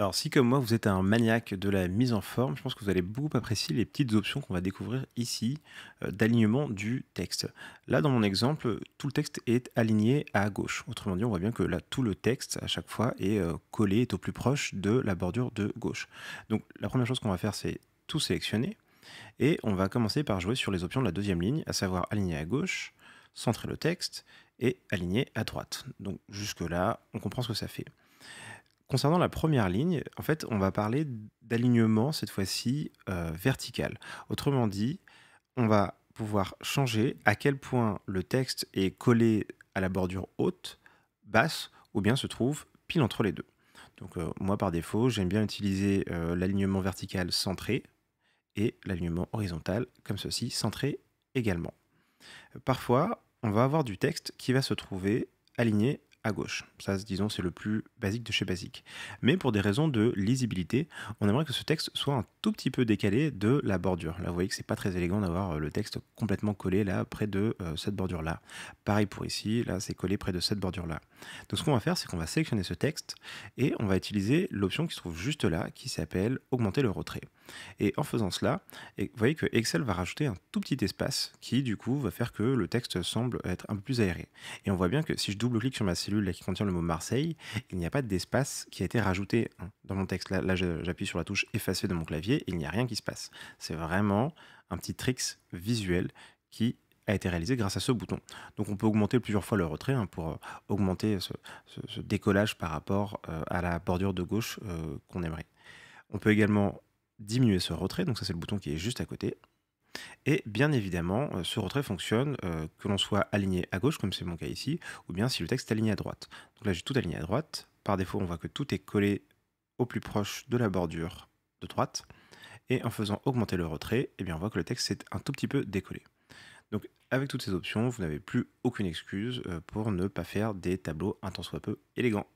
Alors, si comme moi, vous êtes un maniaque de la mise en forme, je pense que vous allez beaucoup apprécier les petites options qu'on va découvrir ici euh, d'alignement du texte. Là, dans mon exemple, tout le texte est aligné à gauche. Autrement dit, on voit bien que là, tout le texte, à chaque fois, est euh, collé, est au plus proche de la bordure de gauche. Donc, la première chose qu'on va faire, c'est tout sélectionner. Et on va commencer par jouer sur les options de la deuxième ligne, à savoir aligner à gauche, centrer le texte et aligner à droite. Donc, jusque-là, on comprend ce que ça fait concernant la première ligne, en fait, on va parler d'alignement cette fois-ci euh, vertical. Autrement dit, on va pouvoir changer à quel point le texte est collé à la bordure haute, basse, ou bien se trouve pile entre les deux. Donc euh, moi par défaut, j'aime bien utiliser euh, l'alignement vertical centré et l'alignement horizontal comme ceci, centré également. Parfois, on va avoir du texte qui va se trouver aligné gauche. Ça, disons, c'est le plus basique de chez basique. Mais pour des raisons de lisibilité, on aimerait que ce texte soit un tout petit peu décalé de la bordure. Là, vous voyez que c'est pas très élégant d'avoir euh, le texte complètement collé là, près de euh, cette bordure-là. Pareil pour ici, là, c'est collé près de cette bordure-là. Donc, ce qu'on va faire, c'est qu'on va sélectionner ce texte et on va utiliser l'option qui se trouve juste là, qui s'appelle augmenter le retrait. Et en faisant cela, vous voyez que Excel va rajouter un tout petit espace qui, du coup, va faire que le texte semble être un peu plus aéré. Et on voit bien que si je double-clique sur ma cellule qui contient le mot Marseille, il n'y a pas d'espace qui a été rajouté hein. dans mon texte. Là, j'appuie sur la touche effacer de mon clavier, il n'y a rien qui se passe. C'est vraiment un petit tricks visuel qui a été réalisé grâce à ce bouton. Donc on peut augmenter plusieurs fois le retrait hein, pour euh, augmenter ce, décollage par rapport euh, à la bordure de gauche euh, qu'on aimerait. On peut également diminuer ce retrait, donc ça c'est le bouton qui est juste à côté. Et bien évidemment, euh, ce retrait fonctionne euh, que l'on soit aligné à gauche, comme c'est mon cas ici, ou bien si le texte est aligné à droite. Donc là, j'ai tout aligné à droite. Par défaut, on voit que tout est collé au plus proche de la bordure de droite. Et en faisant augmenter le retrait, eh bien, on voit que le texte s'est un tout petit peu décollé. Donc avec toutes ces options, vous n'avez plus aucune excuse euh, pour ne pas faire des tableaux un tant soit peu élégants.